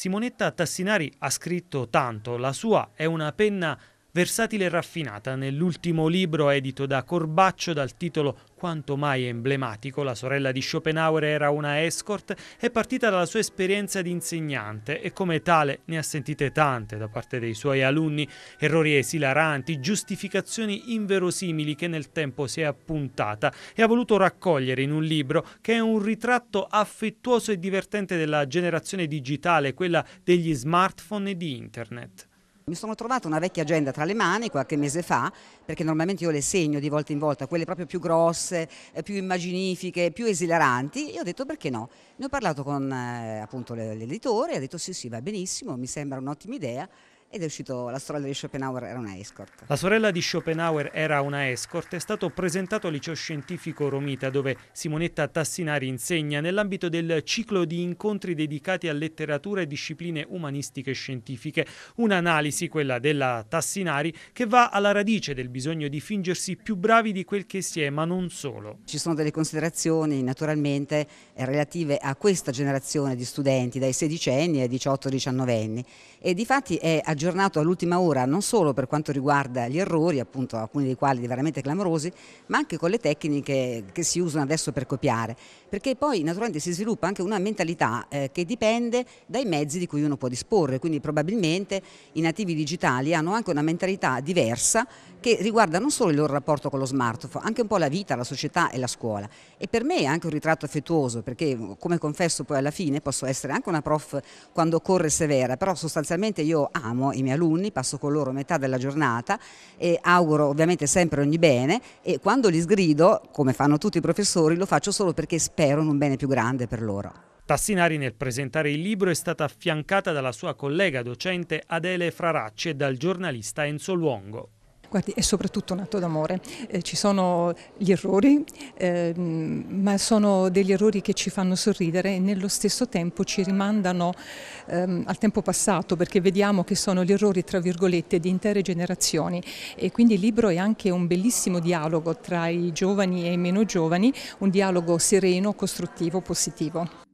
Simonetta Tassinari ha scritto tanto, la sua è una penna versatile e raffinata nell'ultimo libro edito da Corbaccio dal titolo quanto mai emblematico, la sorella di Schopenhauer era una escort, è partita dalla sua esperienza di insegnante e come tale ne ha sentite tante da parte dei suoi alunni, errori esilaranti, giustificazioni inverosimili che nel tempo si è appuntata e ha voluto raccogliere in un libro che è un ritratto affettuoso e divertente della generazione digitale, quella degli smartphone e di internet. Mi sono trovata una vecchia agenda tra le mani qualche mese fa, perché normalmente io le segno di volta in volta, quelle proprio più grosse, eh, più immaginifiche, più esilaranti, e ho detto perché no. Ne ho parlato con eh, l'editore, ha detto sì sì va benissimo, mi sembra un'ottima idea, ed è uscito La sorella di Schopenhauer era una escort. La sorella di Schopenhauer era una escort è stato presentato al liceo scientifico Romita dove Simonetta Tassinari insegna nell'ambito del ciclo di incontri dedicati a letteratura e discipline umanistiche e scientifiche. Un'analisi, quella della Tassinari, che va alla radice del bisogno di fingersi più bravi di quel che si è, ma non solo. Ci sono delle considerazioni naturalmente eh, relative a questa generazione di studenti dai 16 anni ai 18-19 anni e di fatti è aggiornata aggiornato all'ultima ora non solo per quanto riguarda gli errori, appunto alcuni dei quali veramente clamorosi, ma anche con le tecniche che si usano adesso per copiare, perché poi naturalmente si sviluppa anche una mentalità eh, che dipende dai mezzi di cui uno può disporre, quindi probabilmente i nativi digitali hanno anche una mentalità diversa che riguarda non solo il loro rapporto con lo smartphone, anche un po' la vita, la società e la scuola. E per me è anche un ritratto affettuoso, perché come confesso poi alla fine posso essere anche una prof quando occorre severa, però sostanzialmente io amo i miei alunni, passo con loro metà della giornata e auguro ovviamente sempre ogni bene e quando li sgrido, come fanno tutti i professori, lo faccio solo perché spero in un bene più grande per loro. Tassinari nel presentare il libro è stata affiancata dalla sua collega docente Adele Fraracci e dal giornalista Enzo Luongo. Guardi, è soprattutto un atto d'amore. Eh, ci sono gli errori, eh, ma sono degli errori che ci fanno sorridere e nello stesso tempo ci rimandano ehm, al tempo passato perché vediamo che sono gli errori, tra virgolette, di intere generazioni e quindi il libro è anche un bellissimo dialogo tra i giovani e i meno giovani, un dialogo sereno, costruttivo, positivo.